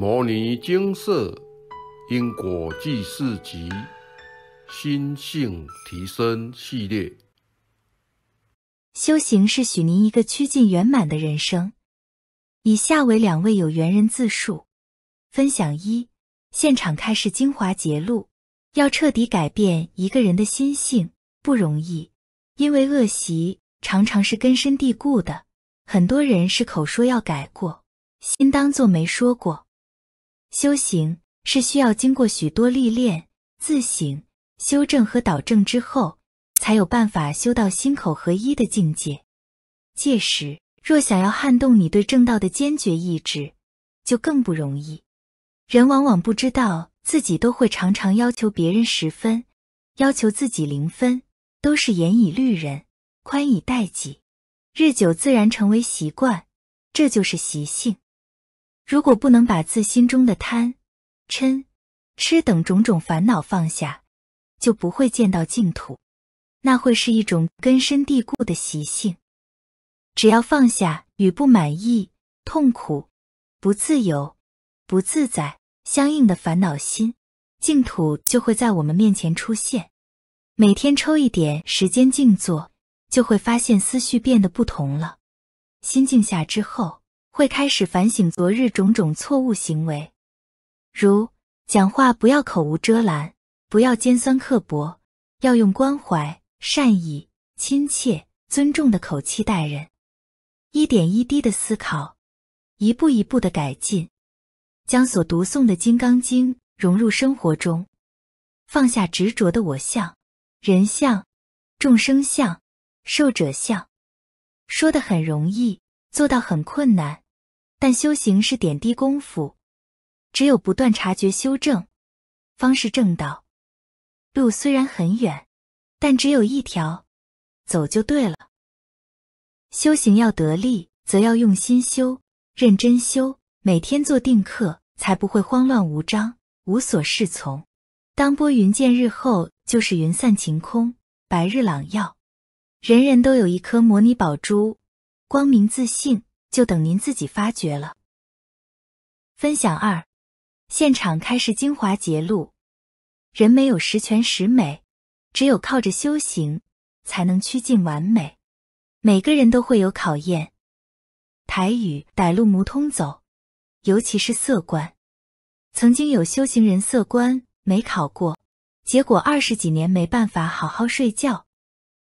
《摩尼经》色因果记事集，心性提升系列。修行是许您一个趋近圆满的人生。以下为两位有缘人自述分享一。现场开示精华节录：要彻底改变一个人的心性不容易，因为恶习常常是根深蒂固的。很多人是口说要改过，心当作没说过。修行是需要经过许多历练、自省、修正和导正之后，才有办法修到心口合一的境界。届时，若想要撼动你对正道的坚决意志，就更不容易。人往往不知道自己，都会常常要求别人十分，要求自己零分，都是严以律人，宽以待己，日久自然成为习惯，这就是习性。如果不能把自心中的贪、嗔、痴等种种烦恼放下，就不会见到净土，那会是一种根深蒂固的习性。只要放下与不满意、痛苦、不自由、不自在相应的烦恼心，净土就会在我们面前出现。每天抽一点时间静坐，就会发现思绪变得不同了。心静下之后。会开始反省昨日种种错误行为，如讲话不要口无遮拦，不要尖酸刻薄，要用关怀、善意、亲切、尊重的口气待人。一点一滴的思考，一步一步的改进，将所读诵的《金刚经》融入生活中，放下执着的我相、人相、众生相、寿者相。说的很容易，做到很困难。但修行是点滴功夫，只有不断察觉修正，方是正道。路虽然很远，但只有一条，走就对了。修行要得力，则要用心修、认真修，每天做定课，才不会慌乱无章、无所适从。当拨云见日后，就是云散晴空，白日朗耀。人人都有一颗摩尼宝珠，光明自信。就等您自己发觉了。分享二，现场开示精华节录：人没有十全十美，只有靠着修行才能趋近完美。每个人都会有考验。台语歹路无通走，尤其是色观。曾经有修行人色观没考过，结果二十几年没办法好好睡觉。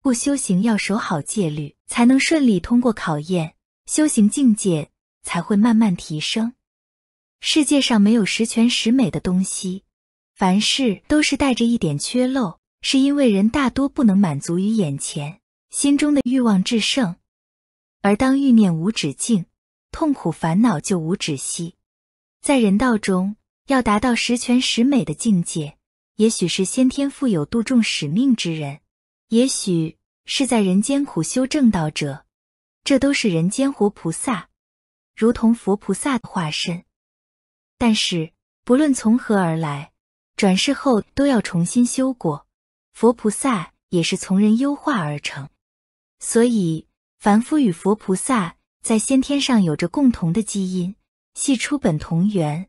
不修行要守好戒律，才能顺利通过考验。修行境界才会慢慢提升。世界上没有十全十美的东西，凡事都是带着一点缺漏，是因为人大多不能满足于眼前，心中的欲望至盛。而当欲念无止境，痛苦烦恼就无止息。在人道中，要达到十全十美的境界，也许是先天富有度众使命之人，也许是在人间苦修正道者。这都是人间活菩萨，如同佛菩萨的化身。但是，不论从何而来，转世后都要重新修过。佛菩萨也是从人优化而成，所以凡夫与佛菩萨在先天上有着共同的基因，系出本同源。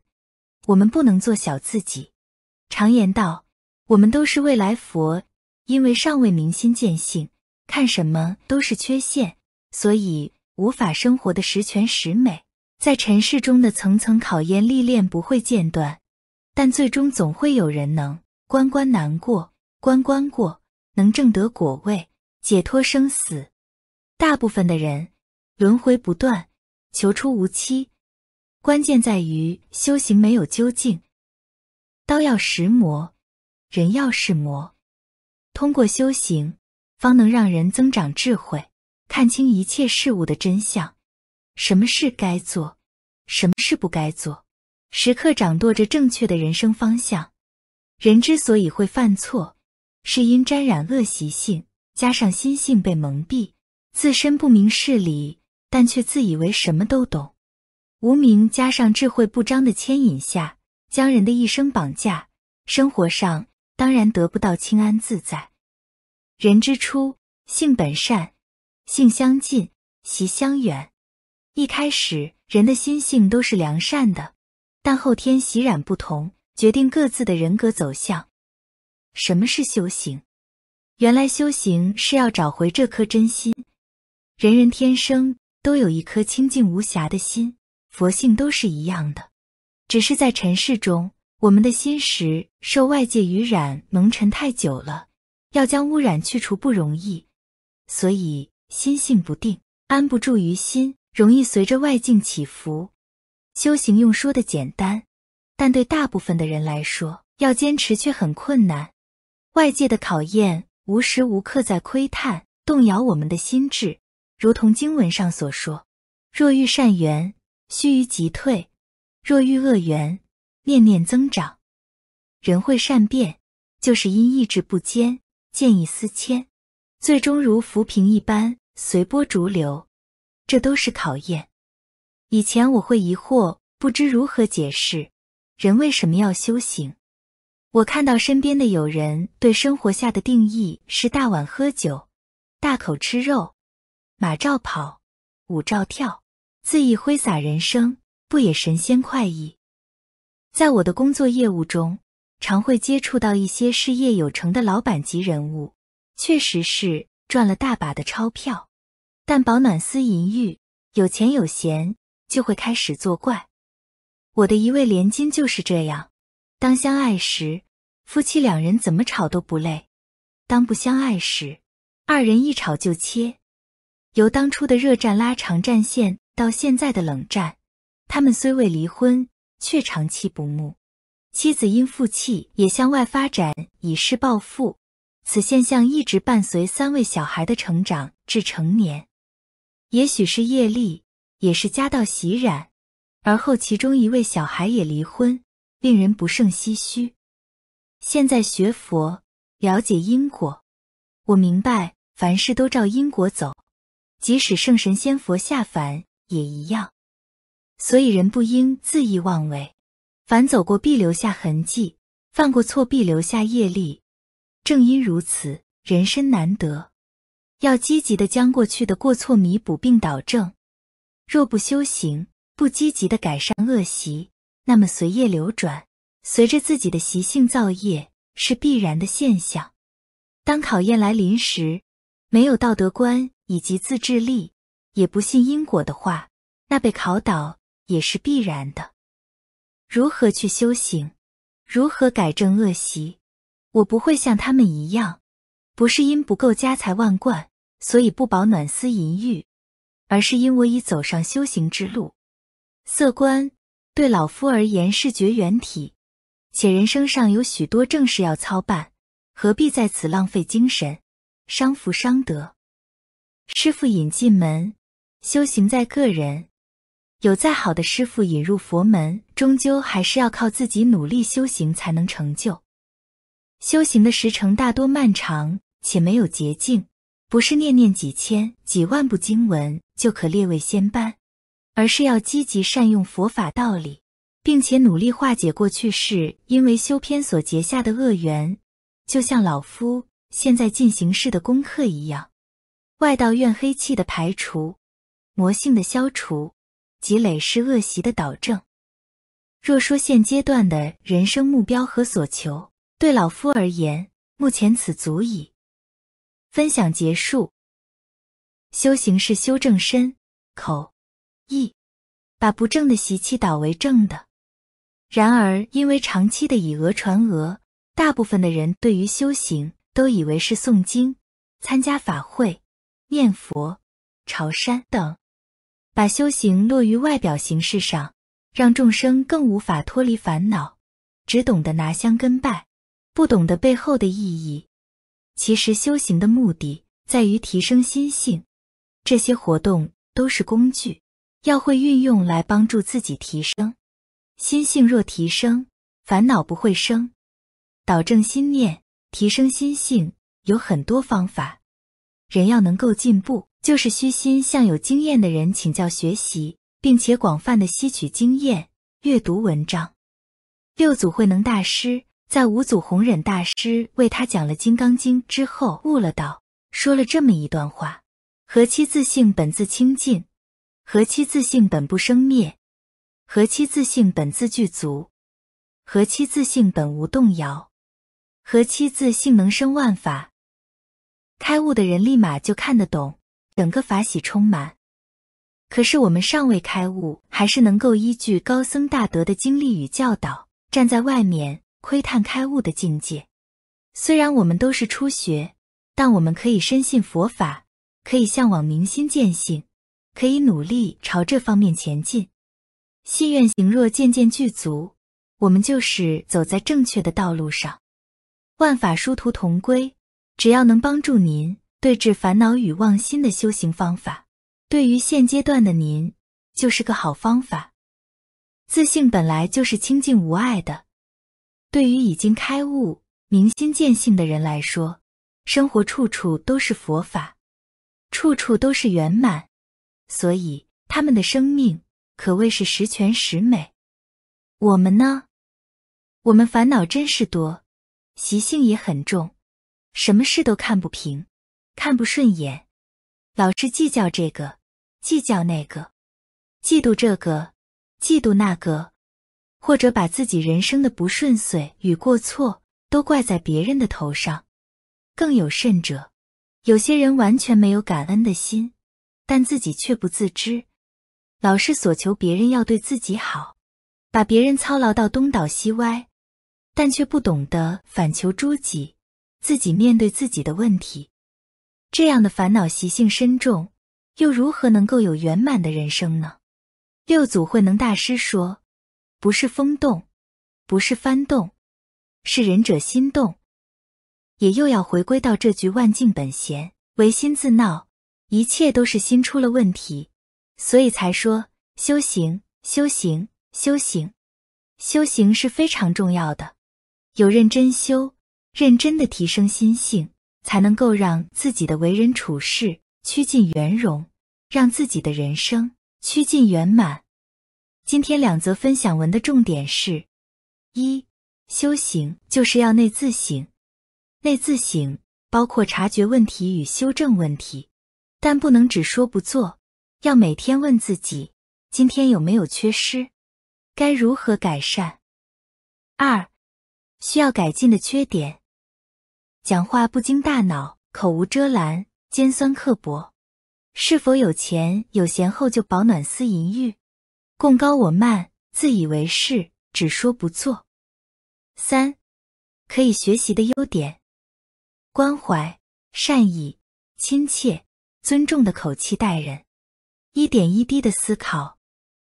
我们不能做小自己。常言道，我们都是未来佛，因为尚未明心见性，看什么都是缺陷。所以无法生活的十全十美，在尘世中的层层考验历练不会间断，但最终总会有人能关关难过关关过，能证得果位，解脱生死。大部分的人轮回不断，求出无期。关键在于修行没有究竟，刀要石磨，人要是磨。通过修行，方能让人增长智慧。看清一切事物的真相，什么事该做，什么事不该做，时刻掌舵着正确的人生方向。人之所以会犯错，是因沾染恶习性，加上心性被蒙蔽，自身不明事理，但却自以为什么都懂。无名加上智慧不彰的牵引下，将人的一生绑架，生活上当然得不到清安自在。人之初，性本善。性相近，习相远。一开始，人的心性都是良善的，但后天习染不同，决定各自的人格走向。什么是修行？原来修行是要找回这颗真心。人人天生都有一颗清净无暇的心，佛性都是一样的，只是在尘世中，我们的心识受外界污染蒙尘太久了，要将污染去除不容易，所以。心性不定，安不住于心，容易随着外境起伏。修行用说的简单，但对大部分的人来说，要坚持却很困难。外界的考验无时无刻在窥探，动摇我们的心智。如同经文上所说：“若遇善缘，须臾即退；若遇恶缘，念念增长。”人会善变，就是因意志不坚，见异思迁。最终如浮萍一般随波逐流，这都是考验。以前我会疑惑，不知如何解释人为什么要修行。我看到身边的有人对生活下的定义是大碗喝酒，大口吃肉，马照跑，舞照跳，恣意挥洒人生，不也神仙快意？在我的工作业务中，常会接触到一些事业有成的老板级人物。确实是赚了大把的钞票，但饱暖思淫欲，有钱有闲就会开始作怪。我的一位连襟就是这样：当相爱时，夫妻两人怎么吵都不累；当不相爱时，二人一吵就切。由当初的热战拉长战线到现在的冷战，他们虽未离婚，却长期不睦。妻子因负气也向外发展，以示报复。此现象一直伴随三位小孩的成长至成年，也许是业力，也是家道习染。而后其中一位小孩也离婚，令人不胜唏嘘。现在学佛，了解因果，我明白凡事都照因果走，即使圣神仙佛下凡也一样。所以人不应恣意妄为，凡走过必留下痕迹，犯过错必留下业力。正因如此，人生难得，要积极的将过去的过错弥补并导正。若不修行，不积极的改善恶习，那么随业流转，随着自己的习性造业是必然的现象。当考验来临时，没有道德观以及自制力，也不信因果的话，那被考倒也是必然的。如何去修行？如何改正恶习？我不会像他们一样，不是因不够家财万贯，所以不保暖思淫欲，而是因我已走上修行之路，色观对老夫而言是绝缘体，且人生上有许多正事要操办，何必在此浪费精神，伤福伤德。师傅引进门，修行在个人，有再好的师傅引入佛门，终究还是要靠自己努力修行才能成就。修行的时程大多漫长，且没有捷径，不是念念几千、几万部经文就可列位仙班，而是要积极善用佛法道理，并且努力化解过去世因为修偏所结下的恶缘。就像老夫现在进行式的功课一样，外道怨黑气的排除、魔性的消除、积累是恶习的导正。若说现阶段的人生目标和所求，对老夫而言，目前此足矣。分享结束。修行是修正身、口、意，把不正的习气导为正的。然而，因为长期的以讹传讹，大部分的人对于修行都以为是诵经、参加法会、念佛、朝山等，把修行落于外表形式上，让众生更无法脱离烦恼，只懂得拿香跟拜。不懂得背后的意义，其实修行的目的在于提升心性，这些活动都是工具，要会运用来帮助自己提升心性。若提升，烦恼不会生，导正心念。提升心性有很多方法，人要能够进步，就是虚心向有经验的人请教学习，并且广泛的吸取经验，阅读文章。六祖慧能大师。在五祖弘忍大师为他讲了《金刚经》之后，悟了道，说了这么一段话：何其自性本自清净，何其自性本不生灭，何其自性本自具足，何其自性本无动摇，何其自性能生万法。开悟的人立马就看得懂，整个法喜充满。可是我们尚未开悟，还是能够依据高僧大德的经历与教导，站在外面。窥探开悟的境界。虽然我们都是初学，但我们可以深信佛法，可以向往明心见性，可以努力朝这方面前进。信愿行若渐渐具足，我们就是走在正确的道路上。万法殊途同归，只要能帮助您对治烦恼与妄心的修行方法，对于现阶段的您就是个好方法。自信本来就是清净无碍的。对于已经开悟、明心见性的人来说，生活处处都是佛法，处处都是圆满，所以他们的生命可谓是十全十美。我们呢？我们烦恼真是多，习性也很重，什么事都看不平，看不顺眼，老是计较这个，计较那个，嫉妒这个，嫉妒那个。或者把自己人生的不顺遂与过错都怪在别人的头上，更有甚者，有些人完全没有感恩的心，但自己却不自知，老是索求别人要对自己好，把别人操劳到东倒西歪，但却不懂得反求诸己，自己面对自己的问题，这样的烦恼习性深重，又如何能够有圆满的人生呢？六祖慧能大师说。不是风动，不是幡动，是仁者心动。也又要回归到这句“万境本闲，唯心自闹”，一切都是心出了问题，所以才说修行、修行、修行、修行是非常重要的。有认真修、认真的提升心性，才能够让自己的为人处事趋近圆融，让自己的人生趋近圆满。今天两则分享文的重点是：一、修行就是要内自省，内自省包括察觉问题与修正问题，但不能只说不做，要每天问自己今天有没有缺失，该如何改善。二、需要改进的缺点：讲话不经大脑，口无遮拦，尖酸刻薄。是否有钱有闲后就饱暖思淫欲？共高我慢，自以为是，只说不做。三，可以学习的优点：关怀、善意、亲切、尊重的口气待人；一点一滴的思考，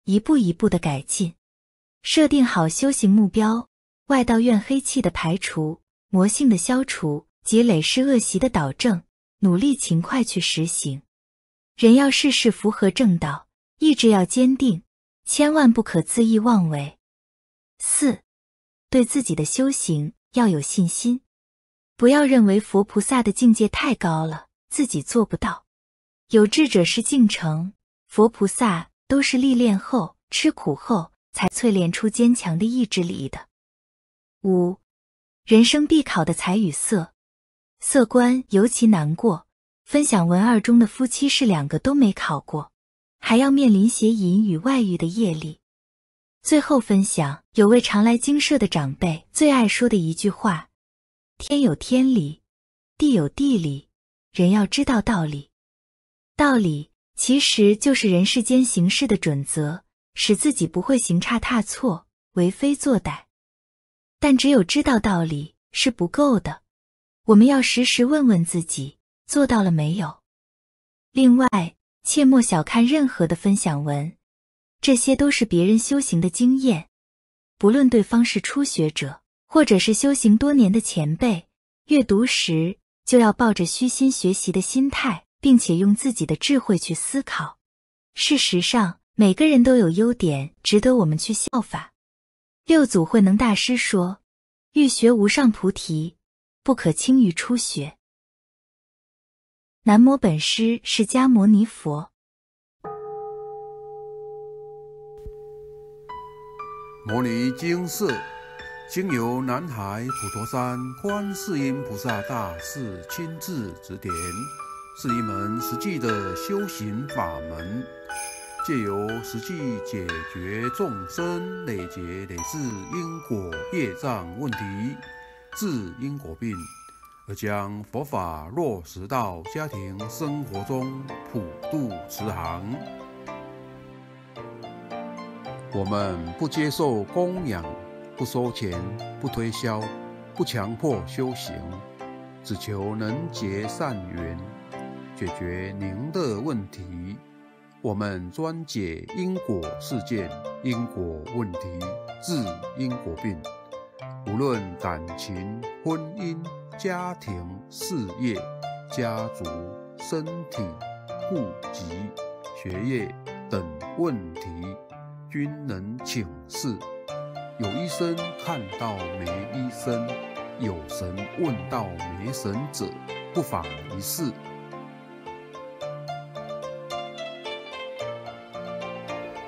一步一步的改进。设定好修行目标，外道怨黑气的排除，魔性的消除积累是恶习的导正，努力勤快去实行。人要事事符合正道，意志要坚定。千万不可恣意妄为。四，对自己的修行要有信心，不要认为佛菩萨的境界太高了，自己做不到。有志者事竟成，佛菩萨都是历练后、吃苦后才淬炼出坚强的意志力的。五，人生必考的财与色，色观尤其难过。分享文二中的夫妻是两个都没考过。还要面临邪淫与外遇的业力。最后分享，有位常来精舍的长辈最爱说的一句话：“天有天理，地有地理，人要知道道理。道理其实就是人世间行事的准则，使自己不会行差踏错，为非作歹。但只有知道道理是不够的，我们要时时问问自己做到了没有。另外。”切莫小看任何的分享文，这些都是别人修行的经验。不论对方是初学者，或者是修行多年的前辈，阅读时就要抱着虚心学习的心态，并且用自己的智慧去思考。事实上，每个人都有优点，值得我们去效法。六祖慧能大师说：“欲学无上菩提，不可轻于初学。”南摩本师释迦牟尼佛。《摩尼经》是经由南海普陀山观世音菩萨大士亲自指点，是一门实际的修行法门，借由实际解决众生累劫累世因果业障问题，治因果病。而将佛法落实到家庭生活中，普渡慈航。我们不接受供养，不收钱，不推销，不强迫修行，只求能结善缘，解决您的问题。我们专解因果事件、因果问题、治因果病。无论感情、婚姻、家庭、事业、家族、身体、户籍、学业等问题，均能请示。有医生看到没医生，有神问到没神者，不妨一试。